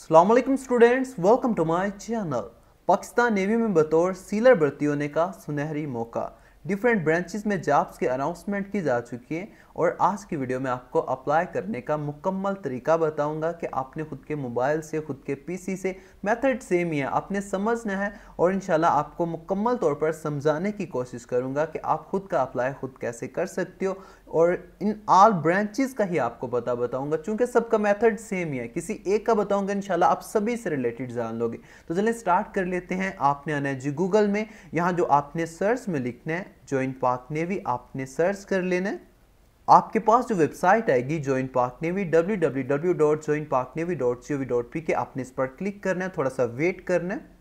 अल्लाम students welcome to my channel Pakistan navy में बतौर सीलर भर्ती होने का सुनहरी मौका डिफरेंट ब्रांचेस में जॉब्स के अनाउंसमेंट की जा चुकी है और आज की वीडियो में आपको अप्लाई करने का मुकम्मल तरीका बताऊंगा कि आपने खुद के मोबाइल से खुद के पीसी से मेथड सेम ही है आपने समझना है और इन आपको मुकम्मल तौर पर समझाने की कोशिश करूंगा कि आप खुद का अप्लाई खुद कैसे कर सकते हो और इन आल ब्रांचेस का ही आपको पता बताऊंगा क्योंकि सबका मेथड सेम ही है किसी एक का बताऊंगा इंशाल्लाह आप सभी से रिलेटेड जान लोगे तो चले स्टार्ट कर लेते हैं आपने आना है जी गूगल में यहाँ जो आपने सर्च में लिखना है जॉइन पाक नेवी आपने सर्च कर लेना है आपके पास जो वेबसाइट आएगी join Pak navy W W W dot join Pak navy dot C O V dot P K आपने इस पर क्लिक करना है थोड़ा सा वेट करना है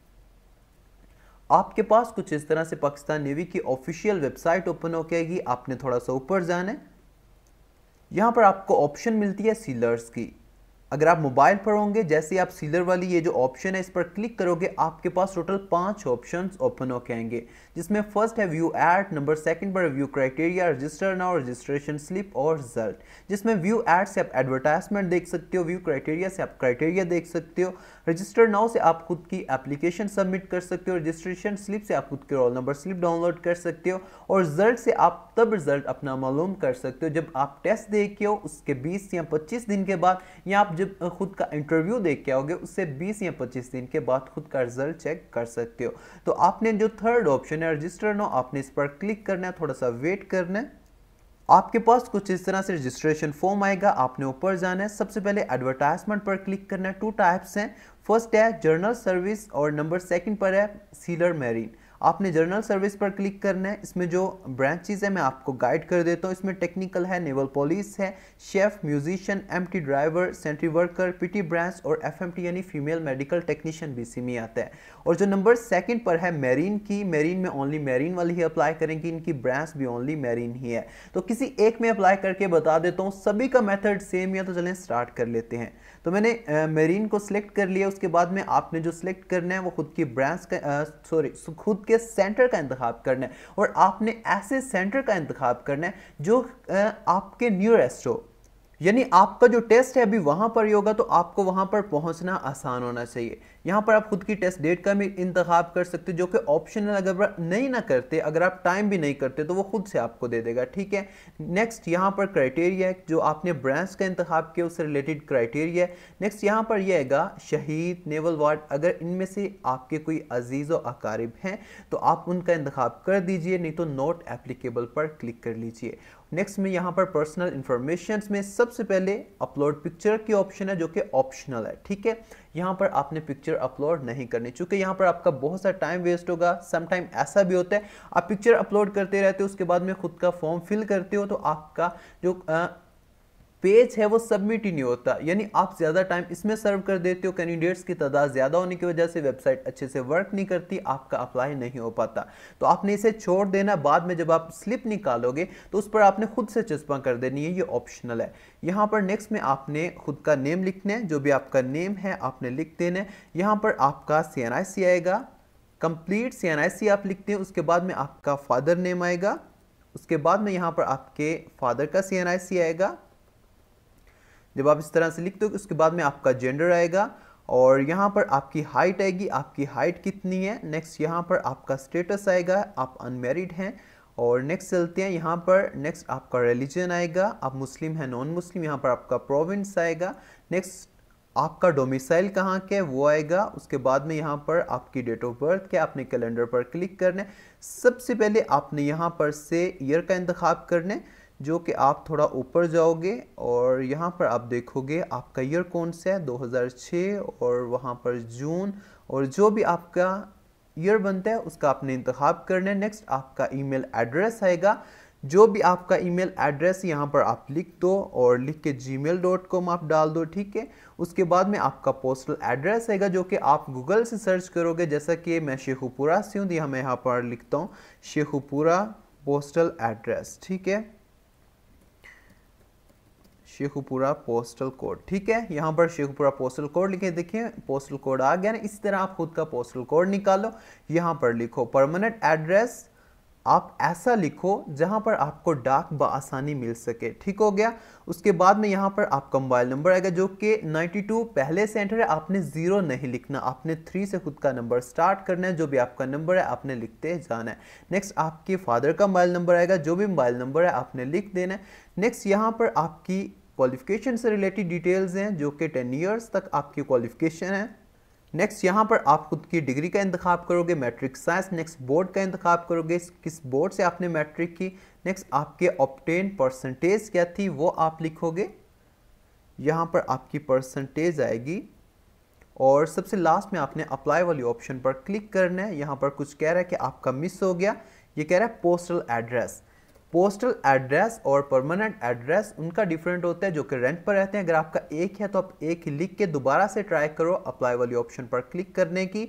आपके पास कुछ इस तरह से पाकिस्तान नेवी की ऑफिशियल वेबसाइट ओपन हो जाएगी आपने थोड़ा सा ऊपर जाना है यहाँ पर आपको ऑप्शन मिलती है सीलर्स की अगर आप मोबाइल पर होंगे जैसे आप सीलर वाली ये जो ऑप्शन है इस पर क्लिक करोगे आपके पास टोटल पांच ऑप्शंस ओपन हो आएंगे जिसमें फर्स्ट है व्यू एड नंबर सेकंड पर view criteria register now registration slip और रिजल्ट जिसमें व्यू एड से आप एडवर्टाइजमेंट देख सकते हो व्यू क्राइटेरिया से आप क्राइटेरिया देख सकते हो रजिस्टर नाउ से आप खुद की एप्लीकेशन सबमिट कर सकते हो रजिस्ट्रेशन स्लिप से आप खुद के रोल नंबर स्लिप डाउनलोड कर सकते हो और रिजल्ट से आप तब रिजल्ट अपना मालूम कर सकते हो जब आप टेस्ट दे के हो उसके बीस या पच्चीस दिन के बाद या आप जब खुद का इंटरव्यू दे के आओगे उससे बीस या पच्चीस दिन के बाद खुद का रिजल्ट चेक कर सकते हो तो आपने जो थर्ड ऑप्शन है रजिस्टर नाउ आपने इस पर क्लिक करना है थोड़ा सा वेट करना है आपके पास कुछ इस तरह से रजिस्ट्रेशन फॉर्म आएगा आपने ऊपर जाना है सबसे पहले एडवर्टाइजमेंट पर क्लिक करना है टू टाइप्स हैं फर्स्ट है जर्नल सर्विस और नंबर सेकंड पर है सीलर मैरिन आपने जर्नल सर्विस पर क्लिक करना है इसमें जो ब्रांचेज है मैं आपको गाइड कर देता हूँ इसमें टेक्निकल है नेवल पुलिस है chef musician MT driver sentry worker PT branch और एफएमटी यानी फीमेल मेडिकल टेक्नीशियन भी इसी में आता है और जो नंबर सेकंड पर है मेरीन की मेरीन में ओनली मेरीन वाली ही अप्लाई करेंगी इनकी ब्रांच भी ओनली मेरीन ही है तो किसी एक में अप्लाई करके बता देता हूँ सभी का मेथड सेम या तो चलें स्टार्ट कर लेते हैं तो मैंने मेरीन को सिलेक्ट कर लिया उसके बाद में आपने जो सिलेक्ट करना है वो खुद की ब्रांच का सॉरी खुद के सेंटर का इंतखब करना है और आपने ऐसे सेंटर का इंतखब करना है जो आ, आपके न्यूरेस्ट हो यानी आपका जो टेस्ट है अभी वहाँ पर ही होगा तो आपको वहाँ पर पहुँचना आसान होना चाहिए यहाँ पर आप खुद की टेस्ट डेट का भी इंतखब कर सकते हो जो कि ऑप्शनल अगर आप नहीं ना करते अगर आप टाइम भी नहीं करते तो वो खुद से आपको दे देगा ठीक है नेक्स्ट यहाँ पर क्राइटेरिया है जो आपने ब्रांच का इंतखब किया उससे रिलेटेड क्राइटेरिया है नेक्स्ट यहाँ पर यह आएगा शहीद नेवल वार्ड अगर इनमें से आपके कोई अजीज़ व अकारब हैं तो आप उनका इंतखब कर दीजिए नहीं तो नोट एप्लीकेबल पर क्लिक कर लीजिए नेक्स्ट में यहाँ पर पर्सनल इन्फॉर्मेशन में सबसे पहले अपलोड पिक्चर की ऑप्शन है जो कि ऑप्शनल है ठीक है यहाँ पर आपने पिक्चर अपलोड नहीं करनी चूँकि यहाँ पर आपका बहुत सा टाइम वेस्ट होगा समटाइम ऐसा भी होता है आप पिक्चर अपलोड करते रहते हो उसके बाद में खुद का फॉर्म फिल करते हो तो आपका जो पेज है वो सबमिट ही नहीं होता यानी आप ज़्यादा टाइम इसमें सर्व कर देते हो कैंडिडेट्स की तादाद ज़्यादा होने की वजह से वेबसाइट अच्छे से वर्क नहीं करती आपका अप्लाई नहीं हो पाता तो आपने इसे छोड़ देना बाद में जब आप स्लिप निकालोगे तो उस पर आपने खुद से चस्पा कर देनी है ये ऑप्शनल है यहाँ पर नेक्स्ट में आपने खुद का नेम लिखना है जो भी आपका नेम है आपने लिख देना है यहाँ पर आपका सी एन आई सी आएगा कंप्लीट सी एन आई सी आप लिखते हैं उसके बाद में आपका फादर नेम आएगा उसके बाद में यहाँ पर आपके फादर का सी एन आई सी आएगा जब आप इस तरह से लिख दो उसके बाद में आपका जेंडर आएगा और यहाँ पर आपकी हाइट आएगी आपकी हाइट कितनी है नेक्स्ट यहाँ पर आपका स्टेटस आएगा आप अनमेरिड हैं और नेक्स्ट चलते हैं यहाँ पर नेक्स्ट आपका रिलीजन आएगा आप मुस्लिम हैं नॉन मुस्लिम यहाँ पर आपका प्रोविंस आएगा नेक्स्ट आपका डोमिसाइल कहाँ का वो आएगा उसके बाद में यहाँ पर आपकी डेट ऑफ बर्थ क्या आपने कैलेंडर पर क्लिक करने सबसे पहले आपने यहाँ पर से ईयर का इंतखब करना है जो कि आप थोड़ा ऊपर जाओगे और यहाँ पर आप देखोगे आपका ईयर कौन सा है 2006 और वहाँ पर जून और जो भी आपका ईयर बनता है उसका आपने इंतखब करना है नेक्स्ट आपका ईमेल एड्रेस आएगा जो भी आपका ईमेल एड्रेस यहाँ पर आप लिख दो और लिख के जी मेल डॉट कॉम आप डाल दो ठीक है उसके बाद में आपका पोस्टल एड्रेस आएगा जो कि आप गूगल से सर्च करोगे जैसा कि मैं शेखुपुरा से हूँ तो मैं यहाँ पर लिखता हूँ शेखुपुरा पोस्टल एड्रेस ठीक है शेखुपुरा पोस्टल कोड ठीक है यहाँ पर शेखुपुरा पोस्टल कोड लिखे देखिए पोस्टल कोड आ गया ना इस तरह आप खुद का पोस्टल कोड निकालो यहाँ पर लिखो परमानेंट एड्रेस आप ऐसा लिखो जहाँ पर आपको डाक आसानी मिल सके ठीक हो गया उसके बाद में यहाँ पर आपका मोबाइल नंबर आएगा जो कि 92 पहले से एंटर है आपने ज़ीरो नहीं लिखना आपने थ्री से खुद का नंबर स्टार्ट करना है जो भी आपका नंबर है आपने लिखते जाना है नेक्स्ट आपके फादर का मोबाइल नंबर आएगा जो भी मोबाइल नंबर है आपने लिख देना है नेक्स्ट यहाँ पर आपकी क्वालिफिकेशन से रिलेटेड डिटेल्स हैं जो कि टेन ईयर्स तक आपकी क्वालिफिकेशन है नेक्स्ट यहाँ पर आप खुद की डिग्री का इंतखा करोगे मैट्रिक साइंस नेक्स्ट बोर्ड का इंतखा करोगे किस बोर्ड से आपने मैट्रिक की नेक्स्ट आपके ऑप्टेन परसेंटेज क्या थी वो आप लिखोगे यहाँ पर आपकी परसेंटेज आएगी और सबसे लास्ट में आपने अप्लाई वाली ऑप्शन पर क्लिक करना है यहाँ पर कुछ कह रहा है कि आपका मिस हो गया ये कह रहा है पोस्टल एड्रेस पोस्टल एड्रेस और परमानेंट एड्रेस उनका डिफरेंट होता है जो कि रेंट पर रहते हैं अगर आपका एक है तो आप एक ही लिख के दोबारा से ट्राई करो अप्लाई वाली ऑप्शन पर क्लिक करने की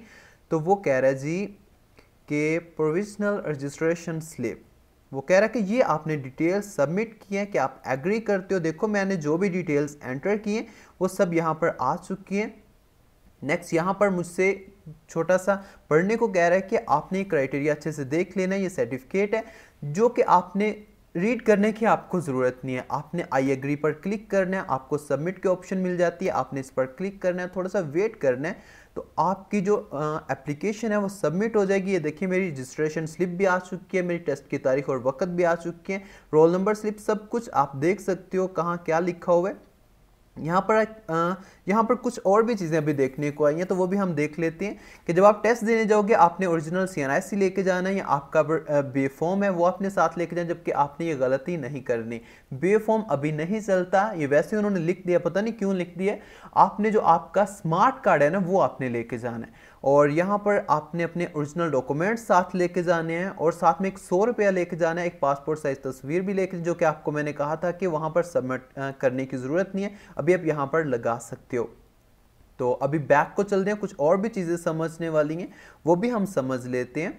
तो वो कह रहा है जी के प्रोविजनल रजिस्ट्रेशन स्लिप वो कह रहा है कि ये आपने डिटेल्स सबमिट किए हैं कि आप एग्री करते हो देखो मैंने जो भी डिटेल्स एंटर किए वो सब यहाँ पर आ चुकी हैं नेक्स्ट यहाँ पर मुझसे छोटा सा पढ़ने को कह रहा है कि आपने क्राइटेरिया अच्छे से देख लेना ये सर्टिफिकेट है जो कि आपने रीड करने की आपको ज़रूरत नहीं है आपने आई एग्री पर क्लिक करना है आपको सबमिट के ऑप्शन मिल जाती है आपने इस पर क्लिक करना है थोड़ा सा वेट करना है तो आपकी जो एप्लीकेशन है वो सबमिट हो जाएगी ये देखिए मेरी रजिस्ट्रेशन स्लिप भी आ चुकी है मेरी टेस्ट की तारीख और वक्त भी आ चुकी है रोल नंबर स्लिप सब कुछ आप देख सकते हो कहाँ क्या लिखा हुआ है यहाँ पर यहाँ पर कुछ और भी चीज़ें अभी देखने को आई हैं तो वो भी हम देख लेते हैं कि जब आप टेस्ट देने जाओगे आपने ओरिजिनल सी एन आई सी लेके जाना है या आपका बेफॉर्म है वो अपने साथ लेके जाना जबकि आपने ये गलती नहीं करनी बेफॉर्म अभी नहीं चलता ये वैसे उन्होंने लिख दिया पता नहीं क्यों लिख दिया आपने जो आपका स्मार्ट कार्ड है ना वो आपने लेके जाना है और यहाँ पर आपने अपने ओरिजिनल डॉक्यूमेंट साथ लेके जाने हैं और साथ में एक सौ रुपया लेके जाना है एक पासपोर्ट साइज़ तस्वीर भी लेके जो कि आपको मैंने कहा था कि वहाँ पर सबमिट करने की ज़रूरत नहीं है अभी आप यहाँ पर लगा सकते हो तो अभी बैक को चलते हैं कुछ और भी चीज़ें समझने वाली हैं वो भी हम समझ लेते हैं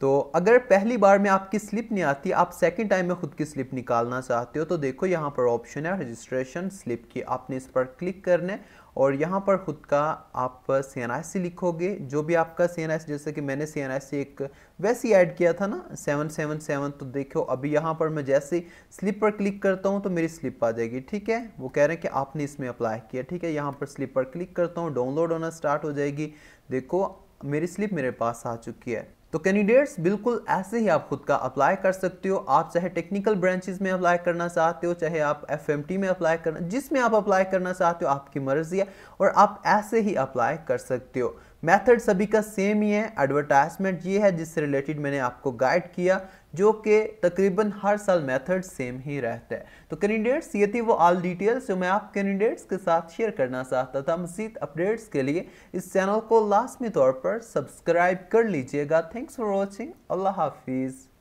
तो अगर पहली बार में आपकी स्लिप नहीं आती आप सेकंड टाइम में ख़ुद की स्लिप निकालना चाहते हो तो देखो यहाँ पर ऑप्शन है रजिस्ट्रेशन स्लिप की आपने इस पर क्लिक करना है और यहाँ पर खुद का आप सी एन आई सी लिखोगे जो भी आपका सी एन आई सी जैसे कि मैंने सी एन आई सी एक वैसे ही ऐड किया था ना सेवन सेवन सेवन तो देखो अभी यहाँ पर मैं जैसे स्लिप पर क्लिक करता हूँ तो मेरी स्लिप आ जाएगी ठीक है वो कह रहे हैं कि आपने इसमें अप्लाई किया ठीक है यहाँ पर स्लिप पर क्लिक करता हूँ डाउनलोड होना स्टार्ट हो जाएगी देखो मेरी स्लिप मेरे पास आ चुकी है तो कैंडिडेट्स बिल्कुल ऐसे ही आप खुद का अप्लाई कर सकते हो आप चाहे टेक्निकल ब्रांचेस में अप्लाई करना चाहते हो चाहे आप एफ में अप्लाई करना जिसमें आप अप्लाई करना चाहते हो आपकी मर्जी है और आप ऐसे ही अप्लाई कर सकते हो मेथड सभी का सेम ही है एडवर्टाइजमेंट ये है जिससे रिलेटेड मैंने आपको गाइड किया जो कि तकरीबन हर साल मेथड सेम ही रहता है तो कैंडिडेट्स ये थी वो ऑल डिटेल्स जो मैं आप कैंडिडेट्स के साथ शेयर करना चाहता था मजीद अपडेट्स के लिए इस चैनल को लाजमी तौर पर सब्सक्राइब कर लीजिएगा थैंक्स फॉर वॉचिंग अल्लाह हाफिज़